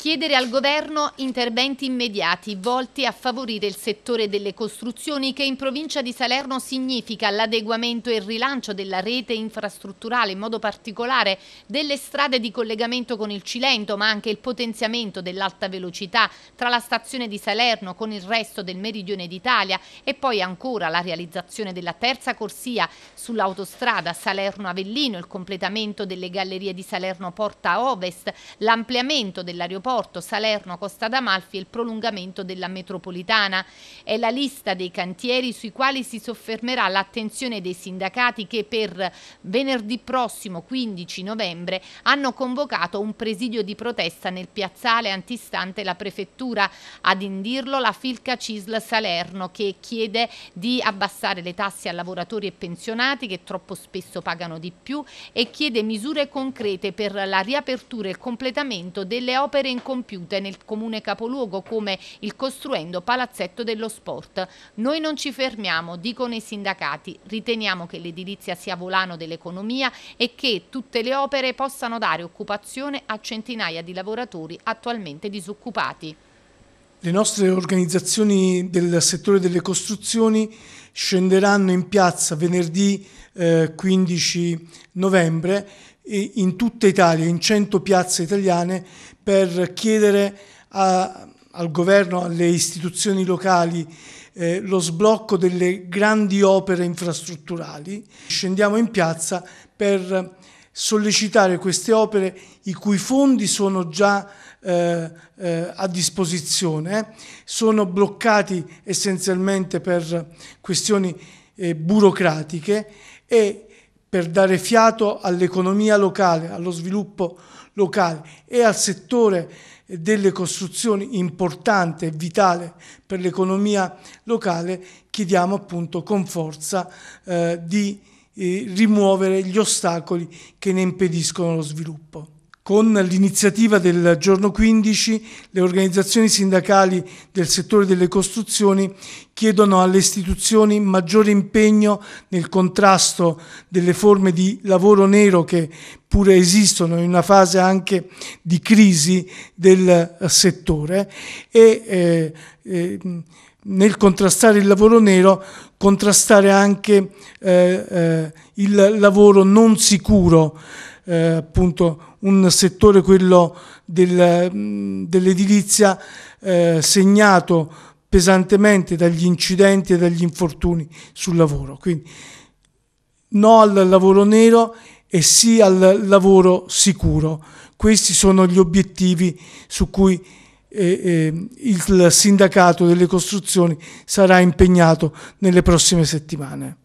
Chiedere al governo interventi immediati volti a favorire il settore delle costruzioni che in provincia di Salerno significa l'adeguamento e il rilancio della rete infrastrutturale, in modo particolare delle strade di collegamento con il Cilento, ma anche il potenziamento dell'alta velocità tra la stazione di Salerno con il resto del meridione d'Italia e poi ancora la realizzazione della terza corsia sull'autostrada Salerno-Avellino, il completamento delle gallerie di Salerno Porta Ovest, l'ampliamento dell'aeroporto aeroporto Salerno-Costa d'Amalfi e il prolungamento della metropolitana. È la lista dei cantieri sui quali si soffermerà l'attenzione dei sindacati che per venerdì prossimo 15 novembre hanno convocato un presidio di protesta nel piazzale antistante la prefettura. Ad indirlo la Filca Cisl Salerno che chiede di abbassare le tasse a lavoratori e pensionati che troppo spesso pagano di più e chiede misure concrete per la riapertura e il completamento delle opere in incompiute nel comune capoluogo come il costruendo palazzetto dello sport. Noi non ci fermiamo, dicono i sindacati, riteniamo che l'edilizia sia volano dell'economia e che tutte le opere possano dare occupazione a centinaia di lavoratori attualmente disoccupati. Le nostre organizzazioni del settore delle costruzioni scenderanno in piazza venerdì eh, 15 novembre in tutta Italia, in 100 piazze italiane, per chiedere a, al governo, alle istituzioni locali eh, lo sblocco delle grandi opere infrastrutturali. Scendiamo in piazza per sollecitare queste opere i cui fondi sono già eh, eh, a disposizione, sono bloccati essenzialmente per questioni eh, burocratiche e per dare fiato all'economia locale, allo sviluppo locale e al settore delle costruzioni importante e vitale per l'economia locale, chiediamo appunto con forza eh, di eh, rimuovere gli ostacoli che ne impediscono lo sviluppo. Con l'iniziativa del giorno 15 le organizzazioni sindacali del settore delle costruzioni chiedono alle istituzioni maggiore impegno nel contrasto delle forme di lavoro nero che pure esistono in una fase anche di crisi del settore e eh, eh, nel contrastare il lavoro nero, contrastare anche eh, eh, il lavoro non sicuro eh, appunto un settore, quello del, mm, dell'edilizia, eh, segnato pesantemente dagli incidenti e dagli infortuni sul lavoro. Quindi no al lavoro nero e sì al lavoro sicuro. Questi sono gli obiettivi su cui eh, eh, il sindacato delle costruzioni sarà impegnato nelle prossime settimane.